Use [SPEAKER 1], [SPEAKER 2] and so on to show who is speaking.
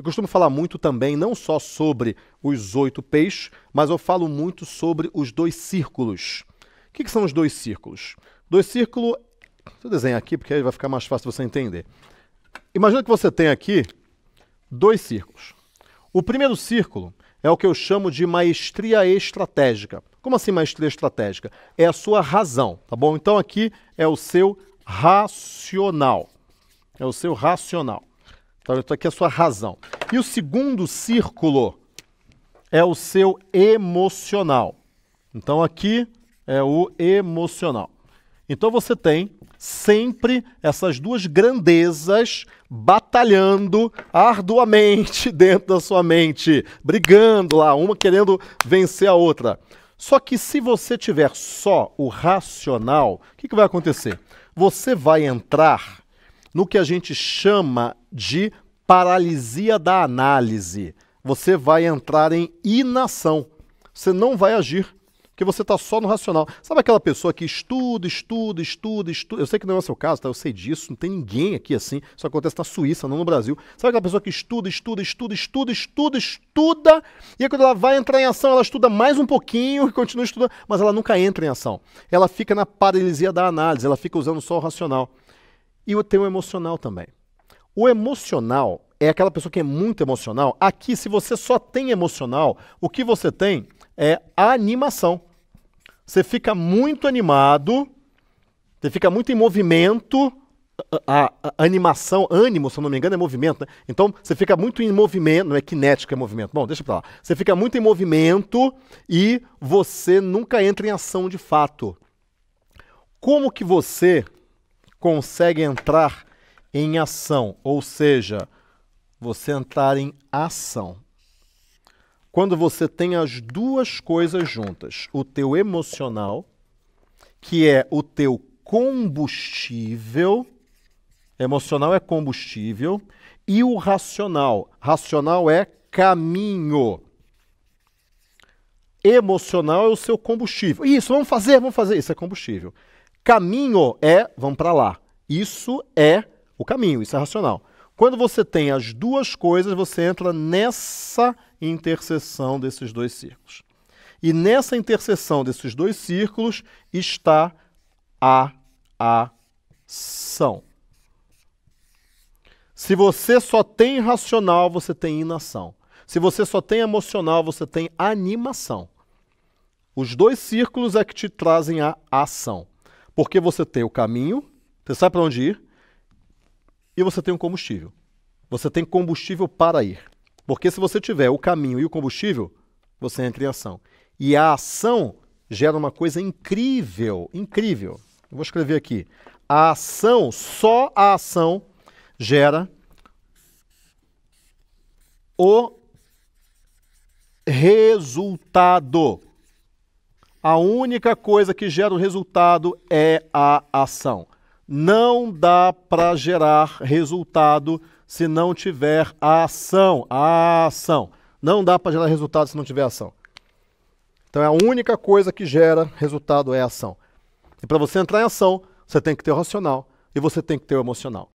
[SPEAKER 1] Eu costumo falar muito também, não só sobre os oito peixes, mas eu falo muito sobre os dois círculos. O que, que são os dois círculos? Dois círculos. Deixa eu desenhar aqui, porque aí vai ficar mais fácil você entender. Imagina que você tem aqui dois círculos. O primeiro círculo é o que eu chamo de maestria estratégica. Como assim maestria estratégica? É a sua razão, tá bom? Então aqui é o seu racional. É o seu racional. Então aqui é a sua razão. E o segundo círculo é o seu emocional. Então aqui é o emocional. Então você tem sempre essas duas grandezas batalhando arduamente dentro da sua mente, brigando lá, uma querendo vencer a outra. Só que se você tiver só o racional, o que, que vai acontecer? Você vai entrar no que a gente chama de paralisia da análise. Você vai entrar em inação. Você não vai agir, porque você está só no racional. Sabe aquela pessoa que estuda, estuda, estuda, estuda? Eu sei que não é o seu caso, tá? eu sei disso, não tem ninguém aqui assim. Isso acontece na Suíça, não no Brasil. Sabe aquela pessoa que estuda, estuda, estuda, estuda, estuda, estuda, e aí quando ela vai entrar em ação, ela estuda mais um pouquinho e continua estudando, mas ela nunca entra em ação. Ela fica na paralisia da análise, ela fica usando só o racional. E tem o emocional também. O emocional é aquela pessoa que é muito emocional. Aqui, se você só tem emocional, o que você tem é a animação. Você fica muito animado, você fica muito em movimento. A, a, a animação, ânimo, se eu não me engano, é movimento. Né? Então, você fica muito em movimento, não é kinético, é movimento. Bom, deixa pra lá. Você fica muito em movimento e você nunca entra em ação de fato. Como que você consegue entrar em ação, ou seja, você entrar em ação. Quando você tem as duas coisas juntas, o teu emocional, que é o teu combustível, emocional é combustível, e o racional. Racional é caminho. Emocional é o seu combustível. Isso, vamos fazer, vamos fazer. Isso é combustível. Caminho é, vamos para lá. Isso é combustível o caminho, isso é racional. Quando você tem as duas coisas, você entra nessa interseção desses dois círculos. E nessa interseção desses dois círculos está a ação. Se você só tem racional, você tem inação. Se você só tem emocional, você tem animação. Os dois círculos é que te trazem a ação. Porque você tem o caminho, você sabe para onde ir, e você tem um combustível. Você tem combustível para ir. Porque se você tiver o caminho e o combustível, você entra em ação. E a ação gera uma coisa incrível, incrível. Eu vou escrever aqui. A ação, só a ação gera o resultado. A única coisa que gera o resultado é a ação não dá para gerar resultado se não tiver a ação. A ação. Não dá para gerar resultado se não tiver ação. Então, é a única coisa que gera resultado é a ação. E para você entrar em ação, você tem que ter o racional e você tem que ter o emocional.